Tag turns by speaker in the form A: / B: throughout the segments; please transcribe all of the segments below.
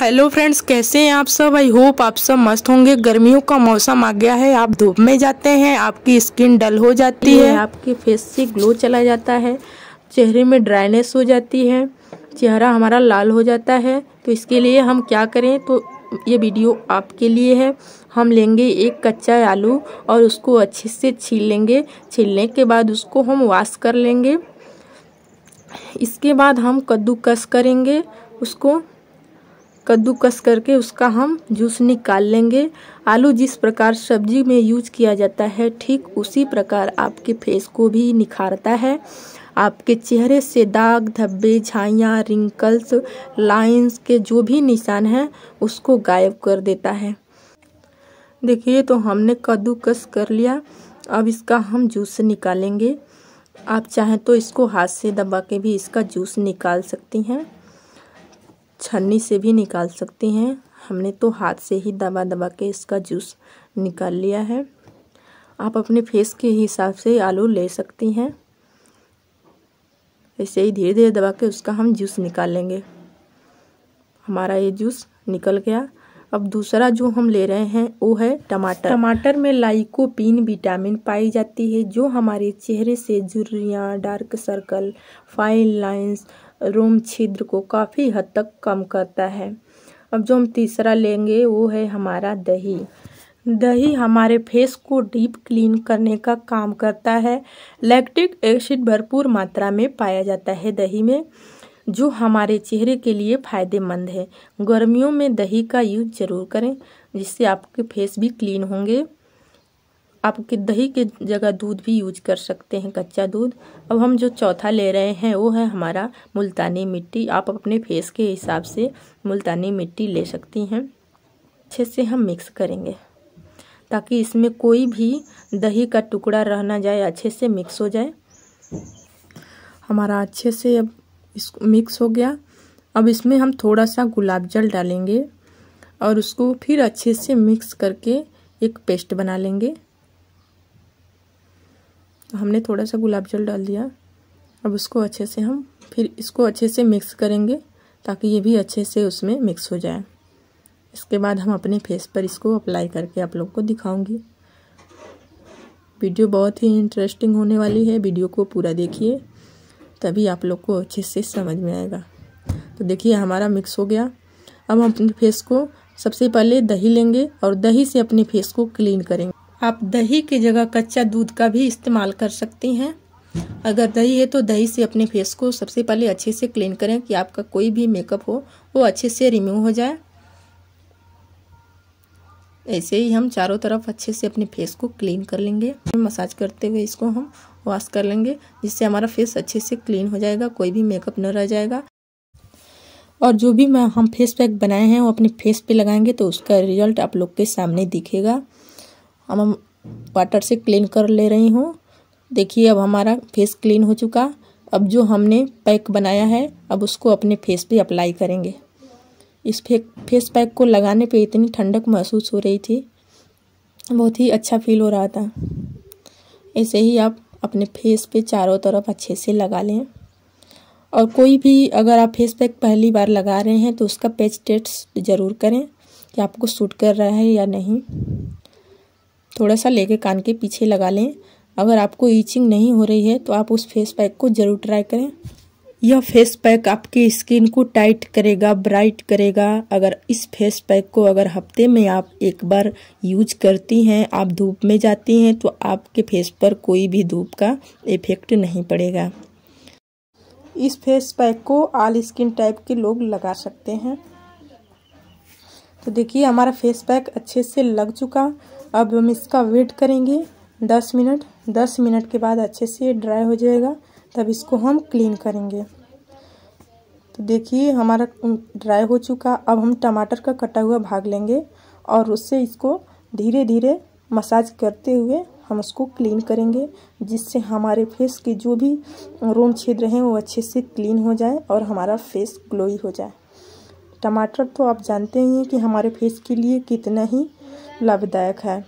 A: hello friends कैसे हैं आप सब आई होप आप सब मस्त होंगे गर्मियों का मौसम आ गया है आप धूप में जाते हैं आपकी स्किन डल हो जाती है आपके फेस से ग्लो चला जाता है चेहरे में ड्राइनेस हो जाती है चेहरा हमारा लाल हो जाता है तो इसके लिए हम क्या करें तो ये वीडियो आपके लिए है हम लेंगे एक कच्चा आलू और उसको अच्छे से छील लेंगे छीलने के बाद उसको हम वॉश कर लेंगे इसके बाद हम कद्दूकस करेंगे उसको कद्दूकस करके उसका हम जूस निकाल लेंगे आलू जिस प्रकार सब्जी में यूज किया जाता है ठीक उसी प्रकार आपके फेस को भी निखारता है आपके चेहरे से दाग धब्बे झाइयाँ रिंकल्स लाइंस के जो भी निशान हैं उसको गायब कर देता है देखिए तो हमने कद्दूकस कर लिया अब इसका हम जूस निकालेंगे आप चाहें तो इसको हाथ से दबा के भी इसका जूस निकाल सकती हैं छन्नी से भी निकाल सकते हैं हमने तो हाथ से ही दबा दबा के इसका जूस निकाल लिया है आप अपने फेस के हिसाब से आलू ले सकती हैं ऐसे ही धीरे धीरे दबा के उसका हम जूस निकाल लेंगे हमारा ये जूस निकल गया अब दूसरा जो हम ले रहे हैं वो है टमाटर टमाटर में लाइकोपीन विटामिन पाई जाती है जो हमारे चेहरे से झुर्रियाँ डार्क सर्कल फाइन लाइंस रोम छिद्र को काफ़ी हद तक कम करता है अब जो हम तीसरा लेंगे वो है हमारा दही दही हमारे फेस को डीप क्लीन करने का काम करता है लैक्टिक एसिड भरपूर मात्रा में पाया जाता है दही में जो हमारे चेहरे के लिए फ़ायदेमंद है गर्मियों में दही का यूज ज़रूर करें जिससे आपके फेस भी क्लीन होंगे के दही के जगह दूध भी यूज कर सकते हैं कच्चा दूध अब हम जो चौथा ले रहे हैं वो है हमारा मुल्तानी मिट्टी आप अपने फेस के हिसाब से मुल्तानी मिट्टी ले सकती हैं अच्छे से हम मिक्स करेंगे ताकि इसमें कोई भी दही का टुकड़ा रह ना जाए अच्छे से मिक्स हो जाए हमारा अच्छे से अब इस मिक्स हो गया अब इसमें हम थोड़ा सा गुलाब जल डालेंगे और उसको फिर अच्छे से मिक्स करके एक पेस्ट बना लेंगे तो हमने थोड़ा सा गुलाब जल डाल दिया अब उसको अच्छे से हम फिर इसको अच्छे से मिक्स करेंगे ताकि ये भी अच्छे से उसमें मिक्स हो जाए इसके बाद हम अपने फेस पर इसको अप्लाई करके आप लोग को दिखाऊंगी वीडियो बहुत ही इंटरेस्टिंग होने वाली है वीडियो को पूरा देखिए तभी आप लोग को अच्छे से समझ में आएगा तो देखिए हमारा मिक्स हो गया अब हम अपने फेस को सबसे पहले दही लेंगे और दही से अपने फेस को क्लीन करेंगे आप दही की जगह कच्चा दूध का भी इस्तेमाल कर सकती हैं अगर दही है तो दही से अपने फेस को सबसे पहले अच्छे से क्लीन करें कि आपका कोई भी मेकअप हो वो अच्छे से रिमूव हो जाए ऐसे ही हम चारों तरफ अच्छे से अपने फेस को क्लीन कर लेंगे मसाज करते हुए इसको हम वॉश कर लेंगे जिससे हमारा फेस अच्छे से क्लीन हो जाएगा कोई भी मेकअप न रह जाएगा और जो भी हम फेस पैक बनाए हैं वो अपने फेस पे लगाएंगे तो उसका रिजल्ट आप लोग के सामने दिखेगा हम हम वाटर से क्लीन कर ले रही हूँ देखिए अब हमारा फेस क्लीन हो चुका अब जो हमने पैक बनाया है अब उसको अपने फेस पे अप्लाई करेंगे इस फे फेस पैक को लगाने पे इतनी ठंडक महसूस हो रही थी बहुत ही अच्छा फील हो रहा था ऐसे ही आप अपने फेस पे चारों तरफ अच्छे से लगा लें और कोई भी अगर आप फेस पैक पहली बार लगा रहे हैं तो उसका पेज टेस्ट ज़रूर करें कि आपको सूट कर रहा है या नहीं थोड़ा सा लेके कान के पीछे लगा लें अगर आपको ईचिंग नहीं हो रही है तो आप उस फेस पैक को ज़रूर ट्राई करें यह फेस पैक आपकी स्किन को टाइट करेगा ब्राइट करेगा अगर इस फेस पैक को अगर हफ्ते में आप एक बार यूज करती हैं आप धूप में जाती हैं तो आपके फेस पर कोई भी धूप का इफेक्ट नहीं पड़ेगा इस फेस पैक को आल स्किन टाइप के लोग लगा सकते हैं तो देखिए हमारा फेस पैक अच्छे से लग चुका अब हम इसका वेट करेंगे दस मिनट दस मिनट के बाद अच्छे से ड्राई हो जाएगा तब इसको हम क्लीन करेंगे तो देखिए हमारा ड्राई हो चुका अब हम टमाटर का कटा हुआ भाग लेंगे और उससे इसको धीरे धीरे मसाज करते हुए हम उसको क्लीन करेंगे जिससे हमारे फेस के जो भी रोम छिद्र हैं वो अच्छे से क्लीन हो जाए और हमारा फेस ग्लोई हो जाए टमाटर तो आप जानते ही हैं कि हमारे फेस के लिए कितना ही लाभदायक है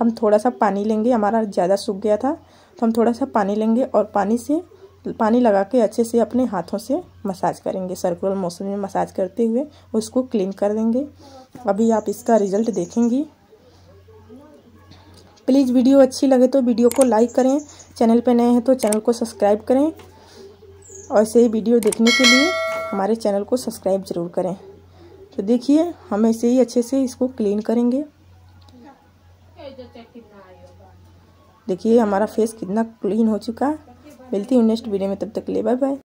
A: हम थोड़ा सा पानी लेंगे हमारा ज़्यादा सूख गया था तो हम थोड़ा सा पानी लेंगे और पानी से पानी लगा के अच्छे से अपने हाथों से मसाज करेंगे सर्कुलर मोशन में मसाज करते हुए उसको क्लीन कर देंगे अभी आप इसका रिजल्ट देखेंगी प्लीज़ वीडियो अच्छी लगे तो वीडियो को लाइक करें चैनल पर नए हैं तो चैनल को सब्सक्राइब करें और ऐसे ही वीडियो देखने के लिए हमारे चैनल को सब्सक्राइब ज़रूर करें तो देखिए हम ऐसे ही अच्छे से इसको क्लीन करेंगे देखिए हमारा फेस कितना क्लीन हो चुका है मिलती हूँ नेक्स्ट वीडियो में तब तक ले बाय बाय